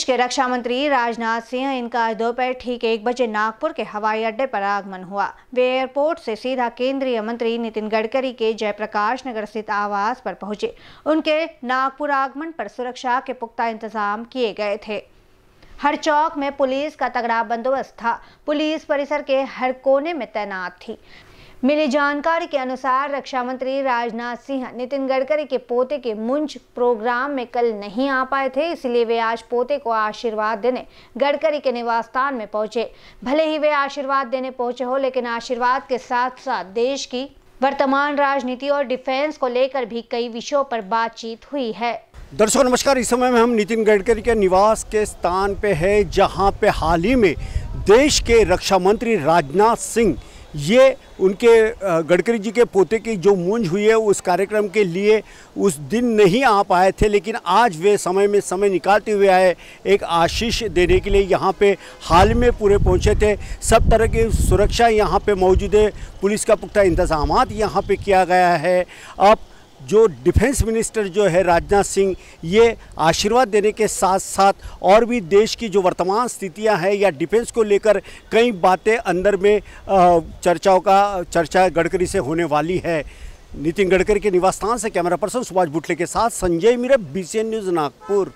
देश के रक्षा मंत्री राजनाथ सिंह इनका आज दोपहर ठीक एक बजे नागपुर के हवाई अड्डे पर आगमन हुआ वे एयरपोर्ट से सीधा केंद्रीय मंत्री नितिन गडकरी के जयप्रकाश नगर स्थित आवास पर पहुंचे उनके नागपुर आगमन पर सुरक्षा के पुख्ता इंतजाम किए गए थे हर चौक में पुलिस का तगड़ा बंदोबस्त था पुलिस परिसर के हर कोने में तैनात थी मिली जानकारी के अनुसार रक्षा मंत्री राजनाथ सिंह नितिन गडकरी के पोते के मुंज प्रोग्राम में कल नहीं आ पाए थे इसलिए वे आज पोते को आशीर्वाद देने गडकरी के निवास स्थान में पहुंचे भले ही वे आशीर्वाद देने पहुंचे हो लेकिन आशीर्वाद के साथ साथ देश की वर्तमान राजनीति और डिफेंस को लेकर भी कई विषयों पर बातचीत हुई है दर्शकों नमस्कार इस समय में हम नितिन गडकरी के निवास के स्थान पे है जहाँ पे हाल ही में देश के रक्षा मंत्री राजनाथ सिंह ये उनके गडकरी जी के पोते की जो मूंज हुई है उस कार्यक्रम के लिए उस दिन नहीं आ पाए थे लेकिन आज वे समय में समय निकालते हुए आए एक आशीष देने के लिए यहाँ पे हाल में पूरे पहुँचे थे सब तरह की सुरक्षा यहाँ पे मौजूद है पुलिस का पुख्ता इंतजाम यहाँ पे किया गया है अब जो डिफेंस मिनिस्टर जो है राजनाथ सिंह ये आशीर्वाद देने के साथ साथ और भी देश की जो वर्तमान स्थितियां हैं या डिफेंस को लेकर कई बातें अंदर में चर्चाओं का चर्चा गडकरी से होने वाली है नितिन गडकरी के निवास स्थान से कैमरा पर्सन सुभाष बुटले के साथ संजय मीरा बी न्यूज़ नागपुर